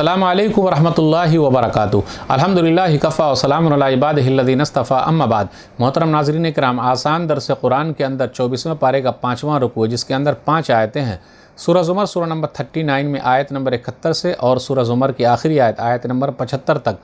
अल्लाम वरहमल वबरक अलहमदिल्ला कफ़ा वसलामबादीनस्तफ़ा अम्माबाद मोहतरम नाजरीन कराम आसान दरस कुरान के अंदर चौबीसवें पारे का पाँचवां रुकू जिसके अंदर पाँच आयतें हैं सूरज ज़ुमर सूरह नंबर थर्टी नाइन में आयत नंबर इकहत्तर से और सूरज उमर की आखिरी आयत आयत नंबर पचहत्तर तक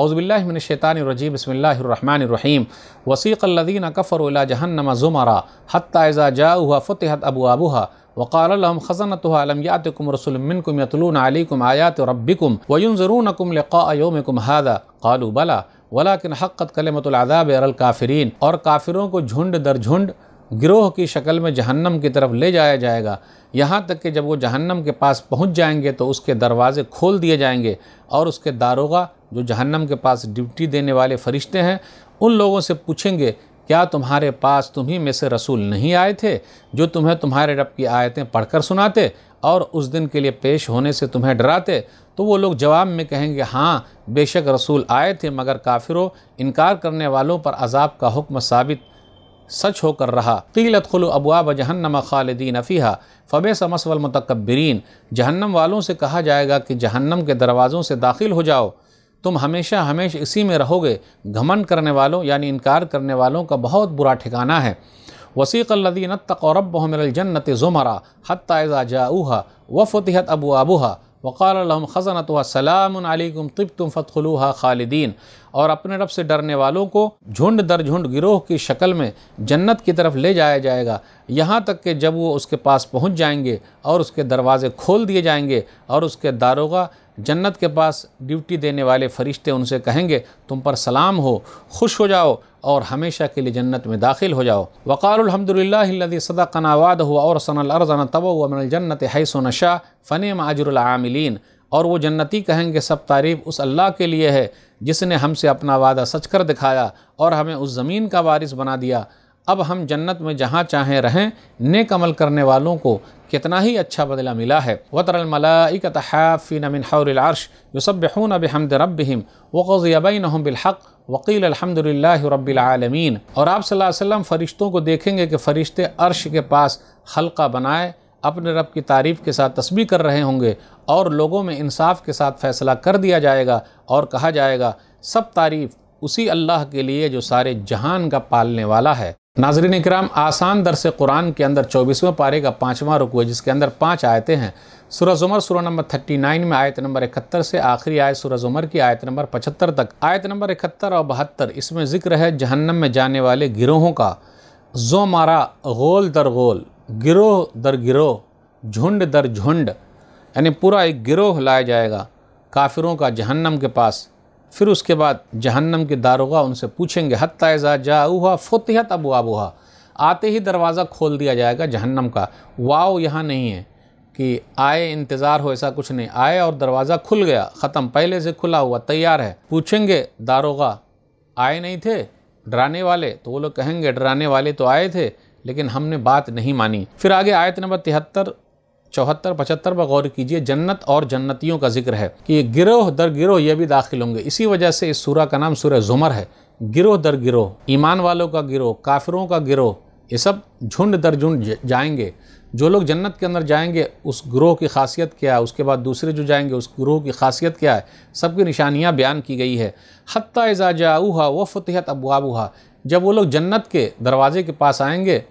अउज़बिल्लाशैतानरजीम बसमीम वसीक़ल्लिन कफ़र जहन्नम ज़ुमरा हत्ताज़ा जाऊा फ़तहत अबू आबूहा वक़ालम ख़ज़नतम यातकुम रसुलमिनकुम यतलून आलिकुम आयात रब्बिकुम वयुनजरूनकुम लक़ायोमकुम हादा कालू बला वलाकिन हक़त कलमतलादाब अरल काफ़रीन और काफ़िरों को झुंड दर झुंड गिरोह की शक्ल में जहन्नम की तरफ ले जाया जाएगा यहाँ तक कि जब वो जहन्नम के पास पहुँच जाएंगे तो उसके दरवाज़े खोल दिए जाएंगे और उसके दारोगा जो जहन्नम के पास ड्यूटी देने वाले फरिश्ते हैं उन लोगों से पूछेंगे क्या तुम्हारे पास तुम्ही में से रसूल नहीं आए थे जो तुम्हें तुम्हारे रब की आयतें पढ़कर सुनाते और उस दिन के लिए पेश होने से तुम्हें डराते तो वो लोग जवाब में कहेंगे हाँ बेशक रसूल आए थे मगर काफिरों इनकार करने वालों पर अजाब का हुक्म साबित सच होकर रहा तीलत खुल अबुआब जहन्नम खालदीन अफ़ीहा फ़बे समसवल मतकबरीन जहन्नम वालों से कहा जाएगा कि जहन्नम के दरवाज़ों से दाखिल हो जाओ तुम हमेशा हमेशा इसी में रहोगे घमन करने वालों यानी इनकार करने वालों का बहुत बुरा ठिकाना है वसीक़ल्लिन तकौरब जन्नत ज़ुमरा हत्ता जाऊहा व अबू अबूहा वक़ाल ख़जनत सलामकुम तब तुम फ़तलूहा खालिदीन और अपने रब से डरने वालों को झुंड दर झुंड गिरोह की शक्ल में जन्नत की तरफ ले जाया जाएगा यहाँ तक कि जब वो उसके पास पहुँच जाएंगे और उसके दरवाज़े खोल दिए जाएंगे और उसके दारोगा जन्नत के पास ड्यूटी देने वाले फ़रिश्ते उनसे कहेंगे तुम पर सलाम हो खुश हो जाओ और हमेशा के लिए जन्नत में दाखिल हो जाओ वक़ारदी सदा कनावाद हुआ और सनलर्जन तबोमन जन्नत हैस नशा फ़न और वो जन्नती कहेंगे सब तारीफ़ उस अल्लाह के लिए है जिसने हमसे अपना वादा सच कर दिखाया और हमें उस ज़मीन का वारिस बना दिया अब हम जन्नत में जहाँ चाहें रहें नेक अमल करने वालों को कितना ही अच्छा बदला मिला है वतरमलाफ़िन मिन हौरश यूसबून बहमद रबहिम वक़ज़बैन बिलहक़ वकील अलहमदिल्ला रबालमीन और आप सल्लम फ़रिश्तों को देखेंगे कि फ़रिश्ते अर्श के पास हल्का बनाए अपने रब की तारीफ़ के साथ तस्वीर कर रहे होंगे और लोगों में इंसाफ के साथ फ़ैसला कर दिया जाएगा और कहा जाएगा सब तारीफ़ उसी अल्लाह के लिए जो सारे जहान का पालने वाला है नाजरीन इकराम आसान दरस कुरान के अंदर चौबीसवें पारे का पाँचवा रुकू है जिसके अंदर पाँच आयतें हैं सूरज उमर सूर नंबर थर्टी नाइन में आयत नंबर इकहत्तर से आखिरी आयत सूरज उमर की आयत नंबर पचहत्तर तक आयत नंबर इकहत्तर और बहत्तर इसमें जिक्र है जहन्नम में जाने वाले गिरोहों का जो मारा गोल दर गोल गिरोह दर गिरोह झुंड दर झुंड यानी पूरा एक गिरोह लाया जाएगा काफिरों का जहन्नम के पास फिर उसके बाद जहन्नम के दारोगा उनसे पूछेंगे हत्या एज़ा जाऊहा फ़ुतहत अबू आबूहा आते ही दरवाज़ा खोल दिया जाएगा जहन्नम का वाओ यहाँ नहीं है कि आए इंतज़ार हो ऐसा कुछ नहीं आए और दरवाज़ा खुल गया ख़त्म पहले से खुला हुआ तैयार है पूछेंगे दारोगा आए नहीं थे डराने वाले तो वो लोग कहेंगे डराने वाले तो आए थे लेकिन हमने बात नहीं मानी फिर आगे आयत नंबर तिहत्तर चौहत्तर पचहत्तर पर गौर कीजिए जन्नत और जन्नतियों का जिक्र है कि गिरोह दर गिरोह ये भी दाखिल होंगे इसी वजह से इस सूरा का नाम सूरह जुमर है गिरोह दर गिरोह ईमान वालों का गिरोह काफिरों का गिरोह ये सब झुंड दर झुंड जाएंगे जो लोग जन्नत के अंदर जाएंगे उस ग्रोह की खासियत क्या है उसके बाद दूसरे जो जाएंगे उस ग्रोह की खासियत क्या है सबकी निशानियाँ बयान की गई है हती हा व फतहत हुआ जब वो लोग जन्नत के दरवाजे के पास आएंगे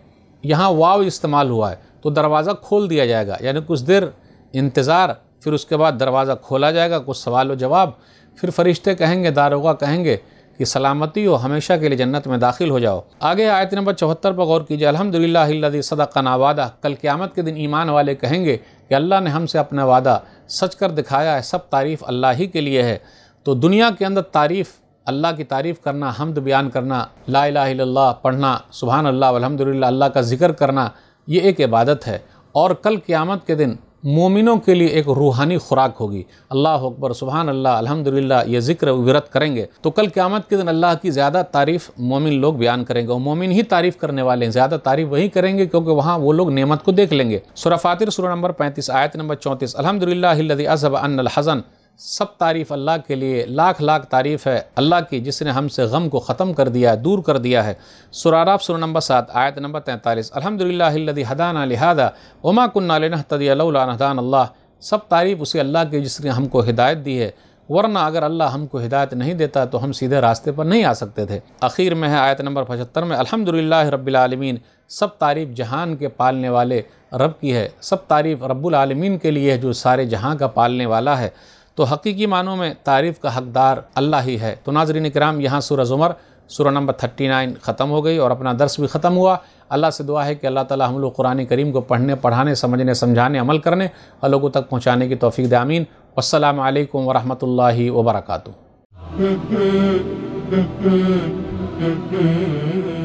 यहाँ वाव इस्तेमाल हुआ है तो दरवाज़ा खोल दिया जाएगा यानी कुछ देर इंतज़ार फिर उसके बाद दरवाज़ा खोला जाएगा कुछ सवाल और जवाब फिर फरिश्ते कहेंगे दारोगा कहेंगे कि सलामती हो हमेशा के लिए जन्नत में दाखिल हो जाओ आगे आयत नंबर चौहत्तर पर गौर कीजिए अलहमदिल्ला सदा नावादा कल क़्यामत के दिन ईमान वाले कहेंगे कि अल्लाह ने हमसे अपना वादा सच कर दिखाया है सब तारीफ़ अल्लाह ही के लिए है तो दुनिया के अंदर तारीफ़ अल्लाह की तारीफ़ करना हमद बयान करना ला इलाह पढ़ना सुबहान अल्लाह अलहमदिल्ला अल्लाह का जिक्र करना ये एक इबादत है और कल क़्यामत के दिन मोमिनों के लिए एक रूहानी खुराक होगी अल्लाह अकबर सुबहान अल्लाह अल्हम्दुलिल्लाह ये जिक्र विरत करेंगे तो कल क़्यामत के दिन अल्लाह की ज़्यादा तारीफ़ मोमिन लोग बयान करेंगे और मोमिन ही तारीफ़ करने वाले हैं ज़्यादा तारीफ़ वही करेंगे क्योंकि वहाँ वो लोग नेमत को देख लेंगे सुरफातिर सुर नंबर पैंतीस आयत नंबर चौंतीस अलहमदिल्लाजब अजब अन हज़न सब तारीफ़ अल्लाह के लिए लाख लाख तारीफ़ है अल्लाह की जिसने हमसे गम को ख़त्म कर दिया है दूर कर दिया है सुराराफ सुर नंबर सात आयत नंबर तैंतालीस अलहमदिल्लादी हदाना लिहाजा उमा कन्नातदान अल्लाह सब तारीफ़ उसी अल्लाह की जिसने हमको हिदायत दी है वरना अगर अल्लाह हमको हिदायत नहीं देता तो हम सीधे रास्ते पर नहीं आ सकते थे आखिर में है आयत नंबर पचहत्तर में अलहमदिल्ला रबालमीन सब तारीफ़ जहान के पालने वाले रब की है सब तारीफ़ रबालमीन के लिए है जो सारे जहाँ का पालने वाला है तो हकीकी मानों में तारीफ़ का हकदार अल्लाह ही है तो नाजरीन कराम यहाँ सूरज उमर सूर नंबर थर्टी नाइन ख़त्म हो गई और अपना दर्स भी ख़त्म हुआ अल्लाह से दुआ है कि अल्लाह ताला हम लोग कुरान करीम को पढ़ने पढ़ाने समझने समझाने अमल करने और लोगों तक पहुँचाने की तोफ़ी दामीन अल्लाम वरहमल वबरकू